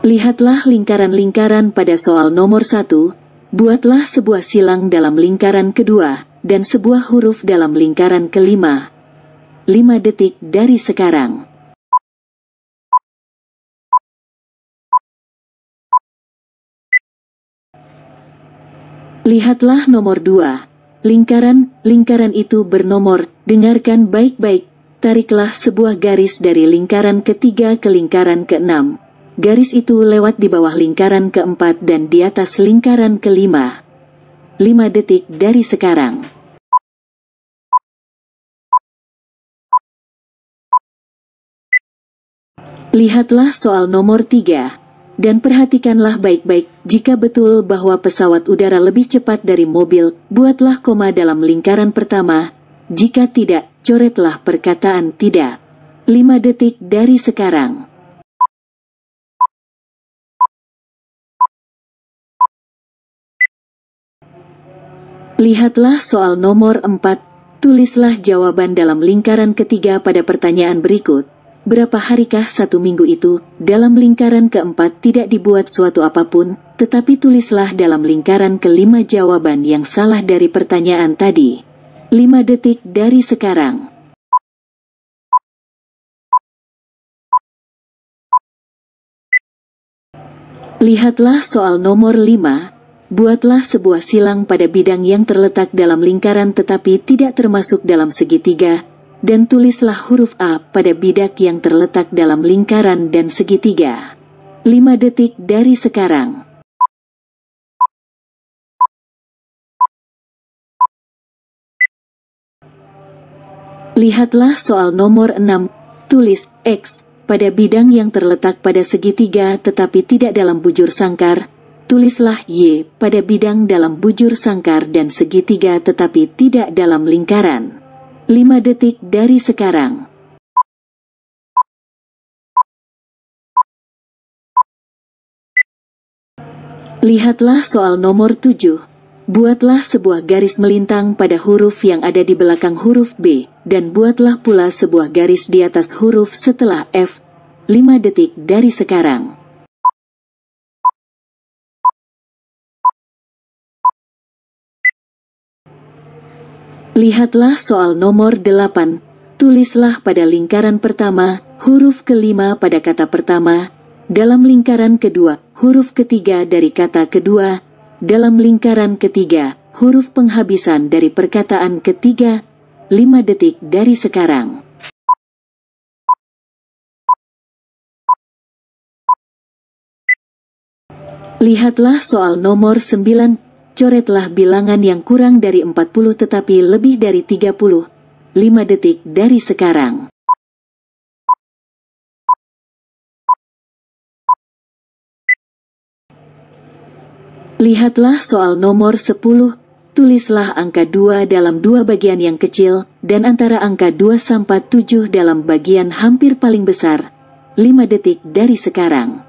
Lihatlah lingkaran-lingkaran pada soal nomor satu, buatlah sebuah silang dalam lingkaran kedua, dan sebuah huruf dalam lingkaran kelima. 5 detik dari sekarang. Lihatlah nomor dua. Lingkaran, lingkaran itu bernomor, dengarkan baik-baik, tariklah sebuah garis dari lingkaran ketiga ke lingkaran keenam. Garis itu lewat di bawah lingkaran keempat dan di atas lingkaran kelima. 5 detik dari sekarang. Lihatlah soal nomor 3 dan perhatikanlah baik-baik jika betul bahwa pesawat udara lebih cepat dari mobil, buatlah koma dalam lingkaran pertama. Jika tidak, coretlah perkataan tidak. 5 detik dari sekarang. Lihatlah soal nomor 4, tulislah jawaban dalam lingkaran ketiga pada pertanyaan berikut. Berapa harikah satu minggu itu? Dalam lingkaran keempat tidak dibuat suatu apapun, tetapi tulislah dalam lingkaran kelima jawaban yang salah dari pertanyaan tadi. 5 detik dari sekarang. Lihatlah soal nomor 5, buatlah sebuah silang pada bidang yang terletak dalam lingkaran tetapi tidak termasuk dalam segitiga, dan tulislah huruf A pada bidak yang terletak dalam lingkaran dan segitiga. 5 detik dari sekarang. Lihatlah soal nomor 6, tulis X pada bidang yang terletak pada segitiga tetapi tidak dalam bujur sangkar, tulislah Y pada bidang dalam bujur sangkar dan segitiga tetapi tidak dalam lingkaran. 5 detik dari sekarang. Lihatlah soal nomor 7. Buatlah sebuah garis melintang pada huruf yang ada di belakang huruf B dan buatlah pula sebuah garis di atas huruf setelah F 5 detik dari sekarang. Lihatlah soal nomor 8. Tulislah pada lingkaran pertama huruf kelima pada kata pertama, dalam lingkaran kedua huruf ketiga dari kata kedua, dalam lingkaran ketiga huruf penghabisan dari perkataan ketiga, 5 detik dari sekarang. Lihatlah soal nomor 9 coretlah bilangan yang kurang dari 40 tetapi lebih dari 30, 5 detik dari sekarang. Lihatlah soal nomor 10, tulislah angka 2 dalam dua bagian yang kecil dan antara angka 2 sampai 7 dalam bagian hampir paling besar, 5 detik dari sekarang.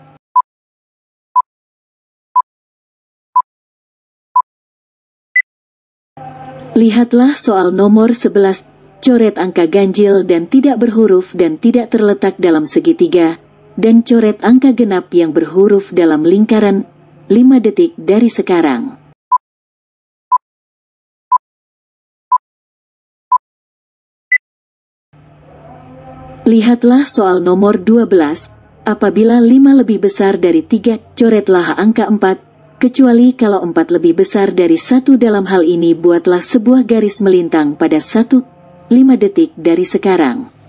Lihatlah soal nomor 11, coret angka ganjil dan tidak berhuruf dan tidak terletak dalam segitiga, dan coret angka genap yang berhuruf dalam lingkaran 5 detik dari sekarang. Lihatlah soal nomor 12, apabila 5 lebih besar dari 3, coretlah angka 4 kecuali kalau empat lebih besar dari satu dalam hal ini buatlah sebuah garis melintang pada satu lima detik dari sekarang.